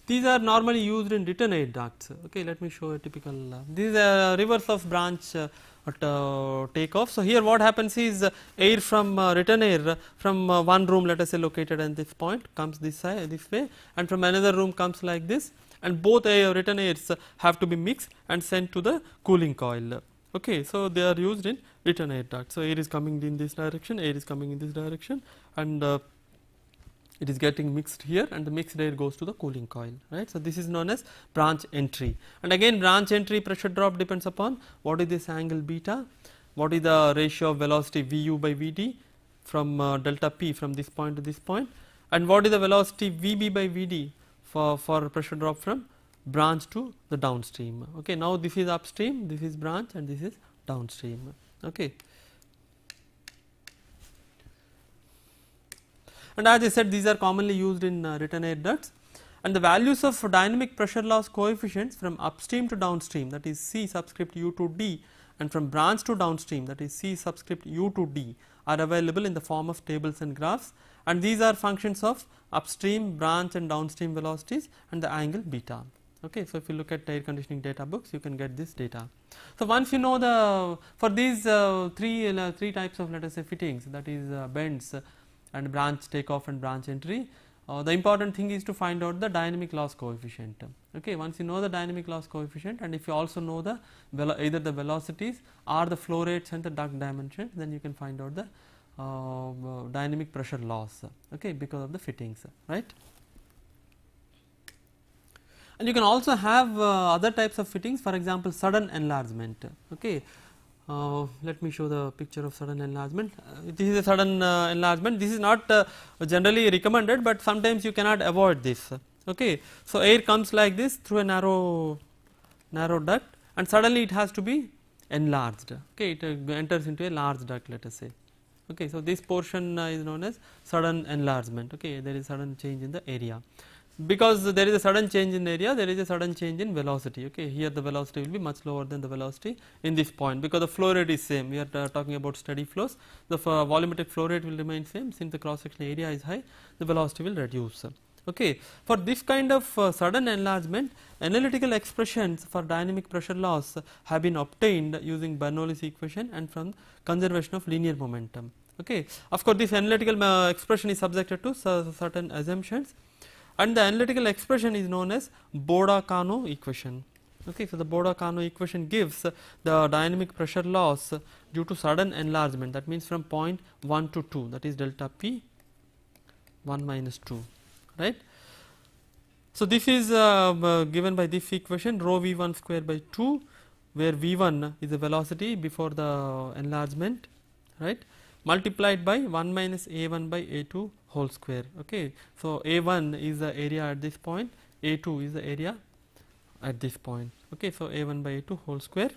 these are normally used in air ducts. Okay, let me show a typical. Uh, this is a uh, reverse of branch uh, at, uh, takeoff. So here what happens is uh, air from uh, return air from one room, let us say located at this point, comes this side this way, and from another room comes like this, and both air return airs have to be mixed and sent to the cooling coil. Okay, so they are used in return air duct. So air is coming in this direction, air is coming in this direction, and it is getting mixed here and the mixed air goes to the cooling coil right. So, this is known as branch entry and again branch entry pressure drop depends upon what is this angle beta, what is the ratio of velocity Vu by Vd from uh, delta p from this point to this point and what is the velocity Vb by Vd for, for pressure drop from branch to the downstream. Okay. Now, this is upstream, this is branch and this is downstream. Okay. and as I said these are commonly used in uh, return air ducts and the values of dynamic pressure loss coefficients from upstream to downstream that is C subscript U to D and from branch to downstream that is C subscript U to D are available in the form of tables and graphs and these are functions of upstream, branch and downstream velocities and the angle beta. Okay, so if you look at air conditioning data books, you can get this data. So once you know the for these uh, three uh, three types of let us say fittings, that is uh, bends, and branch takeoff and branch entry. Uh, the important thing is to find out the dynamic loss coefficient. Okay, once you know the dynamic loss coefficient and if you also know the either the velocities or the flow rates and the duct dimension, then you can find out the uh, uh, dynamic pressure loss. Okay, because of the fittings, right? And you can also have uh, other types of fittings, for example, sudden enlargement. Okay, uh, let me show the picture of sudden enlargement. Uh, this is a sudden uh, enlargement. This is not uh, generally recommended, but sometimes you cannot avoid this. Okay, so air comes like this through a narrow, narrow duct, and suddenly it has to be enlarged. Okay, it uh, enters into a large duct. Let us say. Okay, so this portion uh, is known as sudden enlargement. Okay, there is sudden change in the area because there is a sudden change in area there is a sudden change in velocity okay here the velocity will be much lower than the velocity in this point because the flow rate is same we are uh, talking about steady flows the uh, volumetric flow rate will remain same since the cross sectional area is high the velocity will reduce okay for this kind of uh, sudden enlargement analytical expressions for dynamic pressure loss have been obtained using Bernoulli's equation and from conservation of linear momentum okay of course this analytical uh, expression is subjected to certain assumptions and the analytical expression is known as Boda-Kano equation. Okay, so the Boda-Kano equation gives the dynamic pressure loss due to sudden enlargement that means from point 1 to 2 that is delta p 1 minus 2 right. So, this is uh, uh, given by this equation rho v 1 square by 2 where v 1 is the velocity before the enlargement right multiplied by 1 minus a 1 by a 2 whole square okay so a1 is the area at this point a2 is the area at this point okay so a1 by a2 whole square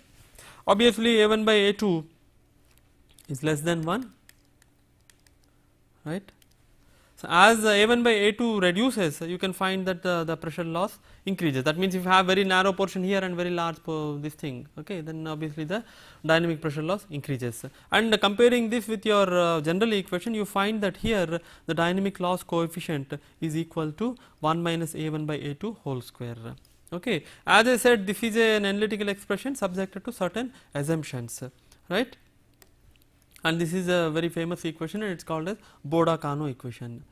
obviously a1 by a2 is less than 1 right so, as uh, A1 by A2 reduces you can find that the, uh, the pressure loss increases that means if you have very narrow portion here and very large this thing okay then obviously the dynamic pressure loss increases and comparing this with your uh, general equation you find that here the dynamic loss coefficient is equal to 1 minus A1 by A2 whole square okay as I said this is an analytical expression subjected to certain assumptions right and this is a very famous equation and it is called as Boda-Kano equation.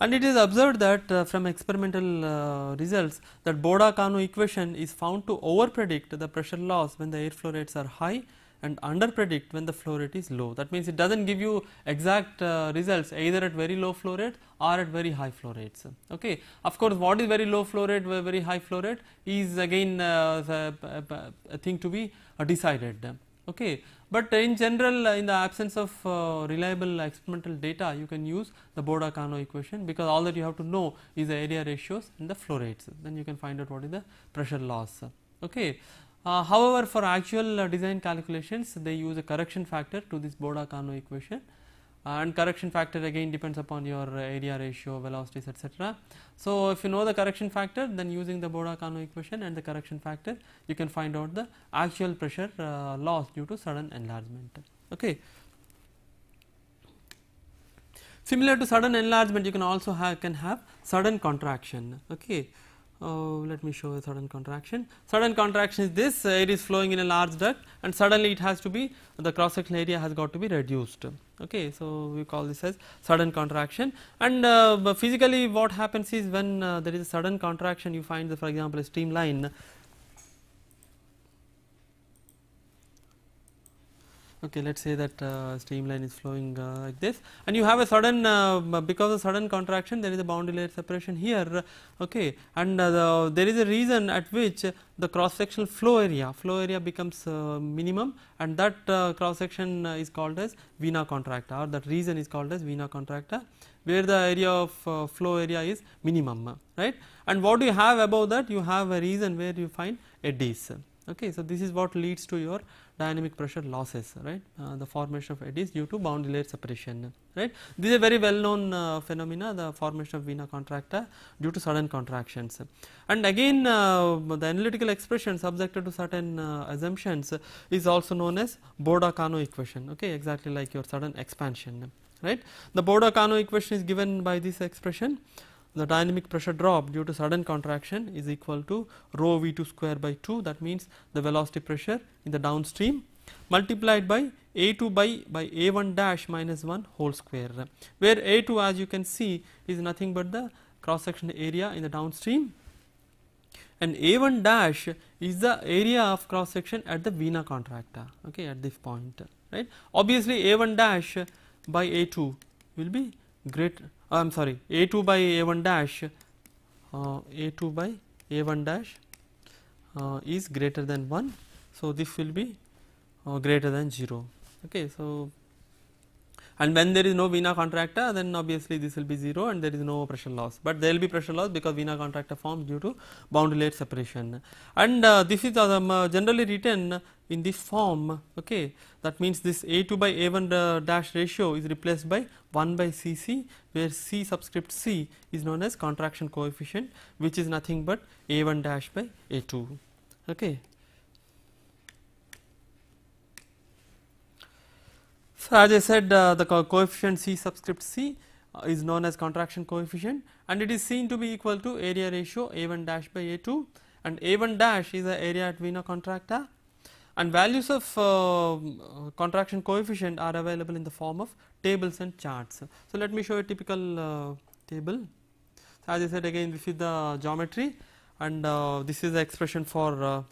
And it is observed that uh, from experimental uh, results that Boda-Kano equation is found to overpredict the pressure loss when the air flow rates are high and underpredict when the flow rate is low. That means it does not give you exact uh, results either at very low flow rate or at very high flow rates. Okay. Of course, what is very low flow rate, very high flow rate is again a, uh, uh, uh, a, thing to be decided. Okay. But in general, uh, in the absence of uh, reliable experimental data, you can use the Boda-Kano equation because all that you have to know is the area ratios and the flow rates. Then you can find out what is the pressure loss. Okay. Uh, however, for actual uh, design calculations, they use a correction factor to this Boda-Kano equation and correction factor again depends upon your uh, area ratio velocities etc. So, if you know the correction factor then using the Boda-Kano equation and the correction factor you can find out the actual pressure uh, loss due to sudden enlargement. Okay. Similar to sudden enlargement you can also have can have sudden contraction. Okay. Oh, let me show a sudden contraction. Sudden contraction is this uh, it is flowing in a large duct and suddenly it has to be the cross sectional area has got to be reduced. Okay, so we call this as sudden contraction and uh, physically what happens is when uh, there is a sudden contraction you find the for example, a streamline okay let us say that uh, streamline is flowing uh, like this and you have a sudden uh, because of sudden contraction there is a boundary layer separation here okay and uh, the, there is a reason at which the cross sectional flow area flow area becomes uh, minimum and that uh, cross section is called as Vena contracta or that region is called as Vena contracta where the area of flow area is minimum right and what do you have above that you have a reason where you find eddies okay so this is what leads to your dynamic pressure losses right uh, the formation of eddies due to boundary layer separation right this is a very well known uh, phenomena the formation of vena contracta due to sudden contractions and again uh, the analytical expression subjected to certain uh, assumptions is also known as Boda-Kano equation okay exactly like your sudden expansion right the Boda-Kano equation is given by this expression the dynamic pressure drop due to sudden contraction is equal to rho v 2 square by 2 that means the velocity pressure in the downstream multiplied by a 2 by, by a 1 dash minus 1 whole square where a 2 as you can see is nothing but the cross section area in the downstream and a 1 dash is the area of cross section at the vena contracta okay, at this point right. Obviously, a 1 dash by a 2 will be greater I am sorry a 2 by a 1 dash uh, a 2 by a 1 dash uh, is greater than 1. So, this will be uh, greater than 0. Okay, so, and when there is no vena contracta then obviously this will be 0 and there is no pressure loss, but there will be pressure loss because vena contracta forms due to boundary layer separation and uh, this is uh, um, generally written in this form okay that means this A2 by A1 uh, dash ratio is replaced by 1 by c, where C subscript C is known as contraction coefficient which is nothing but A1 dash by A2 okay. So, as I said uh, the co coefficient C subscript C uh, is known as contraction coefficient and it is seen to be equal to area ratio A1 dash by A2 and A1 dash is the area at vena contracta and values of uh, contraction coefficient are available in the form of tables and charts. So, let me show a typical uh, table. So, as I said again this is the geometry and uh, this is the expression for uh,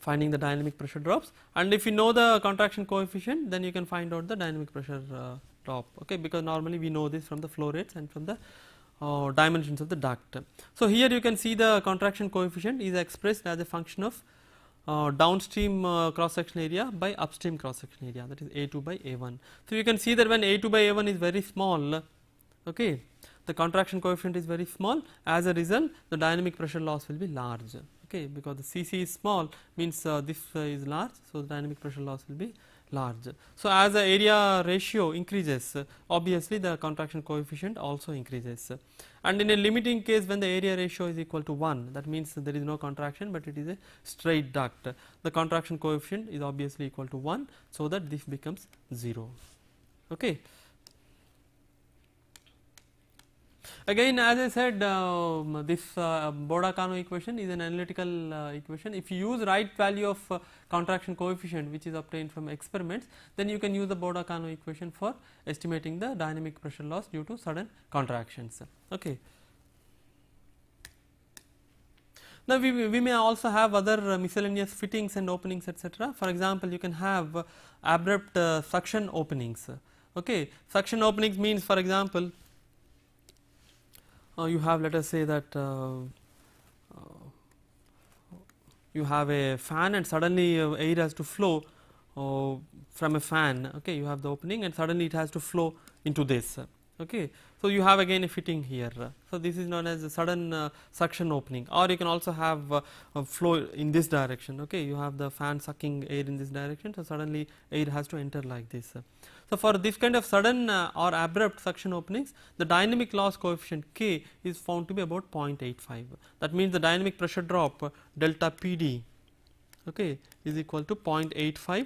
finding the dynamic pressure drops and if you know the contraction coefficient then you can find out the dynamic pressure uh, drop okay because normally we know this from the flow rates and from the uh, dimensions of the duct. So, here you can see the contraction coefficient is expressed as a function of uh, downstream uh, cross section area by upstream cross section area that is A2 by A1. So, you can see that when A2 by A1 is very small okay, the contraction coefficient is very small as a result the dynamic pressure loss will be large okay, because the Cc is small means uh, this uh, is large. So, the dynamic pressure loss will be large. So, as the area ratio increases obviously, the contraction coefficient also increases and in a limiting case when the area ratio is equal to 1 that means there is no contraction, but it is a straight duct the contraction coefficient is obviously equal to 1. So, that this becomes 0. Okay. Again as I said uh, this uh, Boda-Kano equation is an analytical uh, equation. If you use right value of uh, contraction coefficient which is obtained from experiments then you can use the Boda-Kano equation for estimating the dynamic pressure loss due to sudden contractions. Okay. Now, we, we may also have other uh, miscellaneous fittings and openings etc. For example, you can have uh, abrupt suction openings. Okay. Suction openings means for example, you have let us say that uh, uh, you have a fan and suddenly air has to flow uh, from a fan okay you have the opening and suddenly it has to flow into this okay so you have again a fitting here so this is known as a sudden uh, suction opening or you can also have uh, flow in this direction okay you have the fan sucking air in this direction so suddenly air has to enter like this so, for this kind of sudden uh, or abrupt suction openings the dynamic loss coefficient k is found to be about 0.85 that means the dynamic pressure drop uh, delta p d okay, is equal to 0.85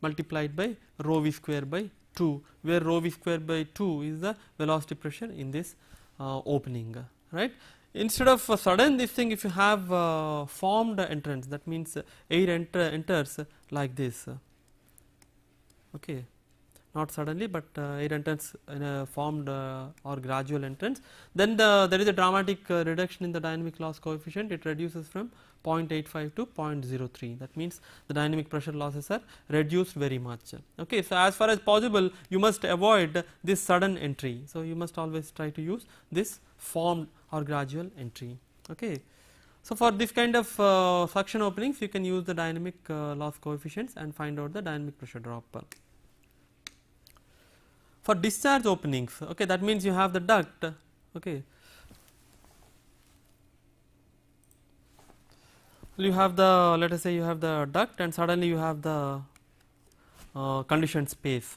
multiplied by rho v square by 2 where rho v square by 2 is the velocity pressure in this uh, opening right. Instead of uh, sudden this thing if you have uh, formed entrance that means air enter enters like this okay not suddenly but uh, it enters in a formed uh, or gradual entrance. Then the, there is a dramatic uh, reduction in the dynamic loss coefficient it reduces from 0.85 to 0.03 that means the dynamic pressure losses are reduced very much. Okay. So, as far as possible you must avoid this sudden entry. So, you must always try to use this formed or gradual entry. Okay. So, for this kind of uh, suction openings you can use the dynamic uh, loss coefficients and find out the dynamic pressure drop for discharge openings okay that means you have the duct okay you have the let us say you have the duct and suddenly you have the uh, conditioned space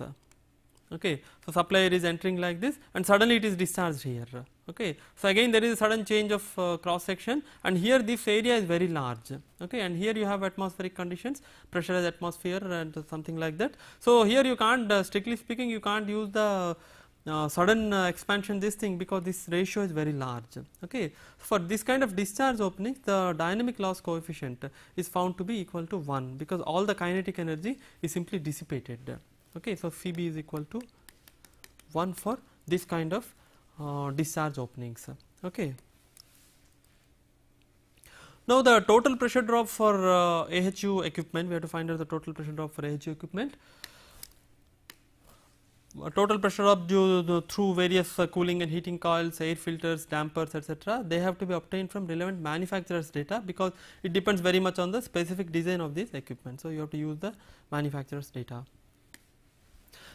okay. So, supplier is entering like this and suddenly it is discharged here okay. So, again there is a sudden change of uh, cross section and here this area is very large okay. and here you have atmospheric conditions pressurized atmosphere and something like that. So, here you can't uh, strictly speaking you can't use the uh, sudden uh, expansion this thing because this ratio is very large. Okay. For this kind of discharge opening, the dynamic loss coefficient is found to be equal to 1 because all the kinetic energy is simply dissipated okay so cb is equal to 1 for this kind of uh, discharge openings okay now the total pressure drop for uh, AHU equipment, we have to find out the total pressure drop for AHU equipment. total pressure drop due through various uh, cooling and heating coils, air filters, dampers etc. They have to be obtained from relevant manufacturers data because it depends very much on the specific design of this equipment. So, you have to use the manufacturers data.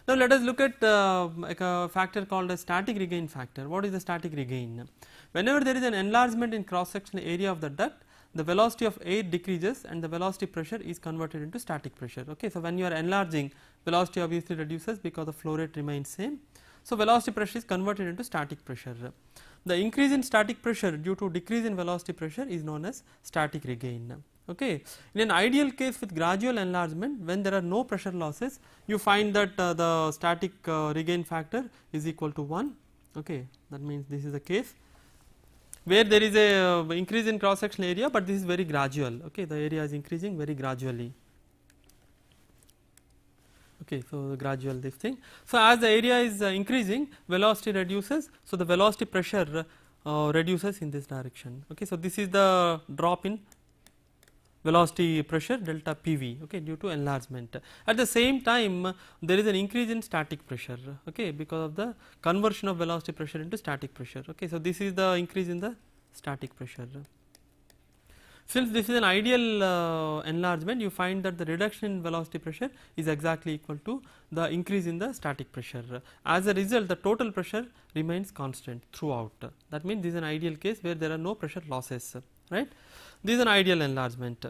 Now, let us look at uh, like a factor called a static regain factor. What is the static regain? Whenever there is an enlargement in cross sectional area of the duct, the velocity of air decreases and the velocity pressure is converted into static pressure. Okay. So, when you are enlarging velocity obviously reduces because the flow rate remains same. So, velocity pressure is converted into static pressure. The increase in static pressure due to decrease in velocity pressure is known as static regain. Okay. In an ideal case with gradual enlargement when there are no pressure losses you find that uh, the static uh, regain factor is equal to 1 okay. that means this is the case where there is a uh, increase in cross sectional area, but this is very gradual okay. the area is increasing very gradually. Okay, so gradual this thing. So, as the area is uh, increasing velocity reduces. So, the velocity pressure uh, reduces in this direction. Okay, so, this is the drop in velocity pressure delta PV okay, due to enlargement. At the same time there is an increase in static pressure okay, because of the conversion of velocity pressure into static pressure. Okay. So, this is the increase in the static pressure. Since this is an ideal uh, enlargement you find that the reduction in velocity pressure is exactly equal to the increase in the static pressure. As a result the total pressure remains constant throughout that means this is an ideal case where there are no pressure losses right. This is an ideal enlargement.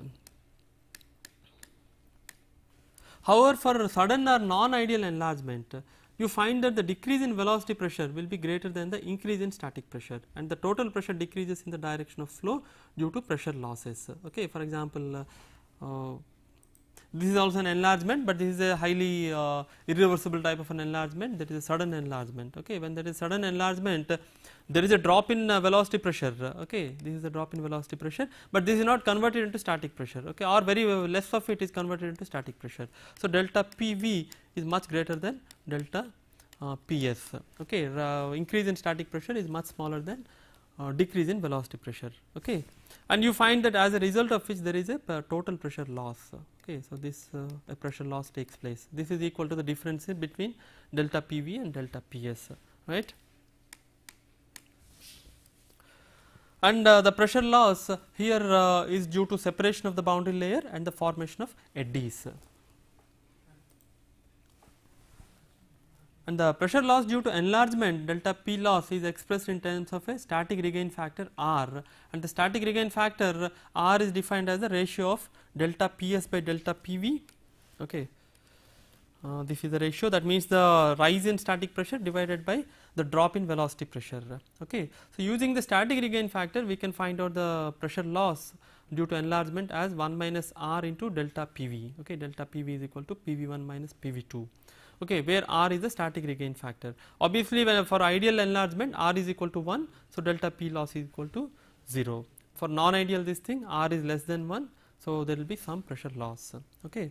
However, for sudden or non-ideal enlargement, you find that the decrease in velocity pressure will be greater than the increase in static pressure and the total pressure decreases in the direction of flow due to pressure losses. Okay. For example, uh, this is also an enlargement, but this is a highly uh, irreversible type of an enlargement that is a sudden enlargement. Okay. When there is sudden enlargement, there is a drop in uh, velocity pressure uh, okay this is a drop in velocity pressure but this is not converted into static pressure okay or very uh, less of it is converted into static pressure so delta pv is much greater than delta uh, ps okay increase in static pressure is much smaller than uh, decrease in velocity pressure okay and you find that as a result of which there is a total pressure loss okay so this uh, pressure loss takes place this is equal to the difference between delta pv and delta ps right and uh, the pressure loss here uh, is due to separation of the boundary layer and the formation of eddies. And the pressure loss due to enlargement delta P loss is expressed in terms of a static regain factor R and the static regain factor R is defined as the ratio of delta PS by delta PV. Okay. Uh, this is the ratio that means the rise in static pressure divided by the drop in velocity pressure. Okay. So, using the static regain factor we can find out the pressure loss due to enlargement as 1 minus r into delta p v okay delta p v is equal to p v 1 minus p v 2 okay where r is the static regain factor obviously when for ideal enlargement r is equal to 1 so delta p loss is equal to 0 for non ideal this thing r is less than 1 so there will be some pressure loss okay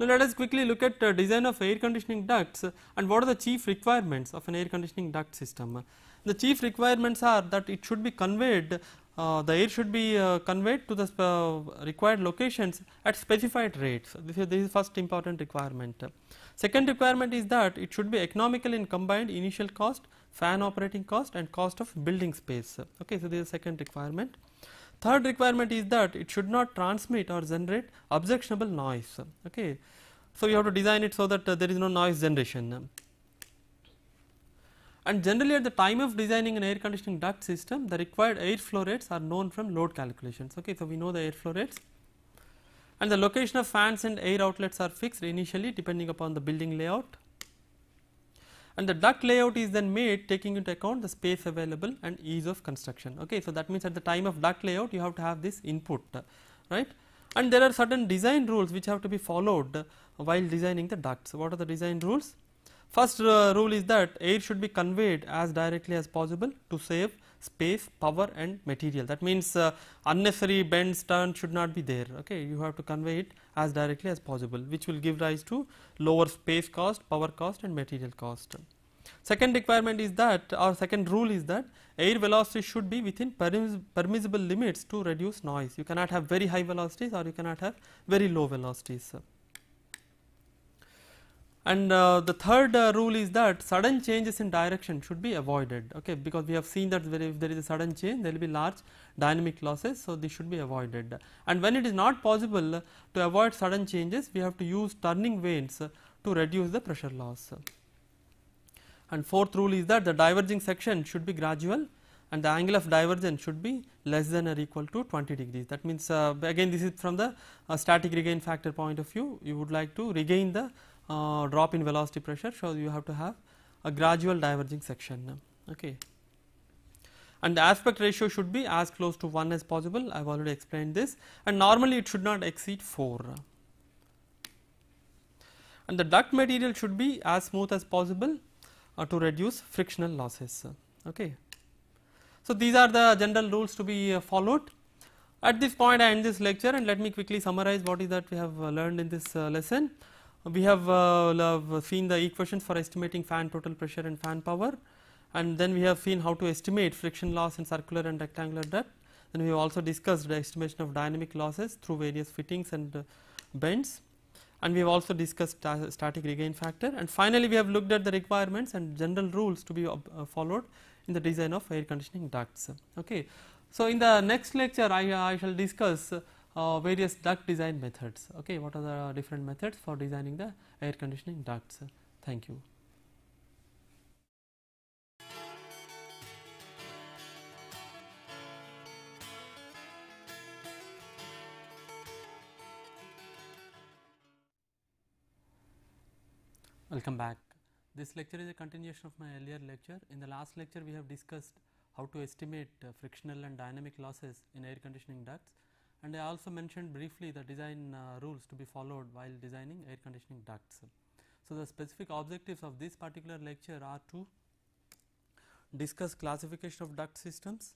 Now, let us quickly look at uh, design of air conditioning ducts and what are the chief requirements of an air conditioning duct system. The chief requirements are that it should be conveyed uh, the air should be uh, conveyed to the uh, required locations at specified rates. This is, this is first important requirement. Second requirement is that it should be economical in combined initial cost, fan operating cost and cost of building space. Okay, so this is second requirement. Third requirement is that it should not transmit or generate objectionable noise. Okay. So, you have to design it so that uh, there is no noise generation. And generally at the time of designing an air conditioning duct system the required air flow rates are known from load calculations. Okay. So, we know the air flow rates and the location of fans and air outlets are fixed initially depending upon the building layout and the duct layout is then made taking into account the space available and ease of construction. Okay. So, that means at the time of duct layout you have to have this input right and there are certain design rules which have to be followed while designing the ducts. What are the design rules? First uh, rule is that air should be conveyed as directly as possible to save space, power and material. That means uh, unnecessary bends, turn should not be there. Okay, you have to convey it as directly as possible, which will give rise to lower space cost, power cost and material cost. Second requirement is that or second rule is that air velocity should be within permis permissible limits to reduce noise. You cannot have very high velocities or you cannot have very low velocities. And uh, the third uh, rule is that sudden changes in direction should be avoided okay because we have seen that if there is a sudden change there will be large dynamic losses. So, this should be avoided and when it is not possible to avoid sudden changes we have to use turning vanes to reduce the pressure loss. And fourth rule is that the diverging section should be gradual and the angle of divergence should be less than or equal to 20 degrees. That means, uh, again this is from the uh, static regain factor point of view you would like to regain the uh, drop in velocity pressure. So, you have to have a gradual diverging section okay. and the aspect ratio should be as close to 1 as possible I have already explained this and normally it should not exceed 4 and the duct material should be as smooth as possible uh, to reduce frictional losses. Okay. So, these are the general rules to be uh, followed. At this point I end this lecture and let me quickly summarize what is that we have uh, learned in this uh, lesson we have uh, seen the equations for estimating fan total pressure and fan power and then we have seen how to estimate friction loss in circular and rectangular duct then we have also discussed the estimation of dynamic losses through various fittings and uh, bends and we have also discussed static regain factor and finally we have looked at the requirements and general rules to be uh, followed in the design of air conditioning ducts okay so in the next lecture i, I shall discuss uh, various duct design methods. Okay, what are the different methods for designing the air conditioning ducts? Thank you. Welcome back. This lecture is a continuation of my earlier lecture. In the last lecture, we have discussed how to estimate uh, frictional and dynamic losses in air conditioning ducts and I also mentioned briefly the design uh, rules to be followed while designing air conditioning ducts. So, the specific objectives of this particular lecture are to discuss classification of duct systems,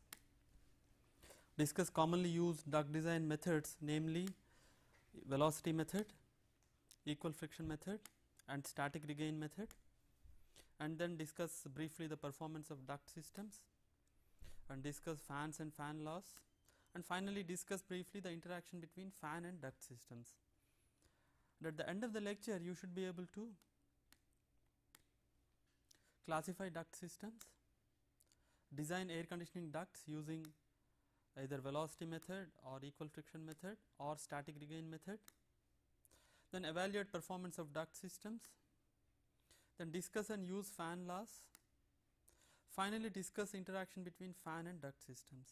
discuss commonly used duct design methods namely velocity method, equal friction method and static regain method and then discuss briefly the performance of duct systems and discuss fans and fan loss and finally discuss briefly the interaction between fan and duct systems. And at the end of the lecture you should be able to classify duct systems, design air conditioning ducts using either velocity method or equal friction method or static regain method, then evaluate performance of duct systems, then discuss and use fan laws, finally discuss interaction between fan and duct systems.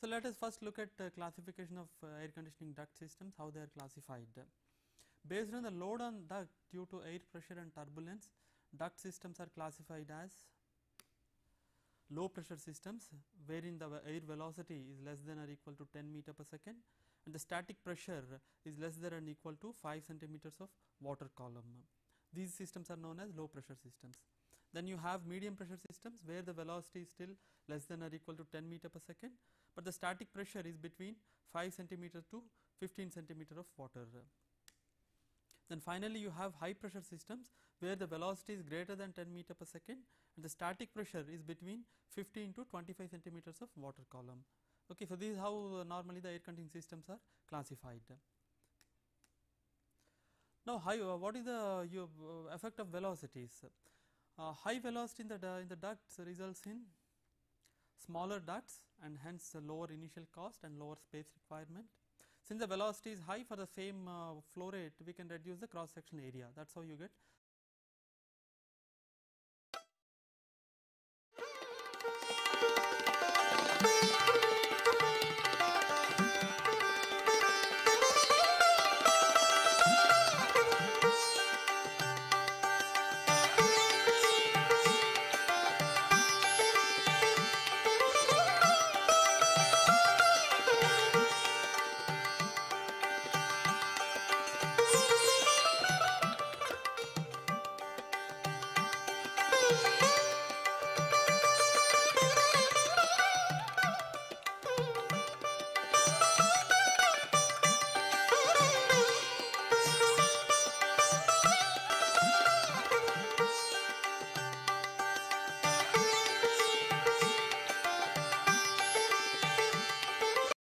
So, let us first look at the classification of uh, air conditioning duct systems, how they are classified. Based on the load on duct due to air pressure and turbulence, duct systems are classified as low pressure systems, wherein the air velocity is less than or equal to 10 meter per second and the static pressure is less than or equal to 5 centimeters of water column. These systems are known as low pressure systems. Then you have medium pressure systems where the velocity is still less than or equal to 10 meter per second but the static pressure is between 5 centimeter to 15 centimeter of water. Then finally, you have high pressure systems where the velocity is greater than 10 meter per second and the static pressure is between 15 to 25 centimeters of water column. Okay, so, this is how uh, normally the air conditioning systems are classified. Now, high, uh, what is the uh, effect of velocities? Uh, high velocity in the, in the ducts results in smaller ducts and hence the lower initial cost and lower space requirement. Since the velocity is high for the same uh, flow rate we can reduce the cross sectional area that is how you get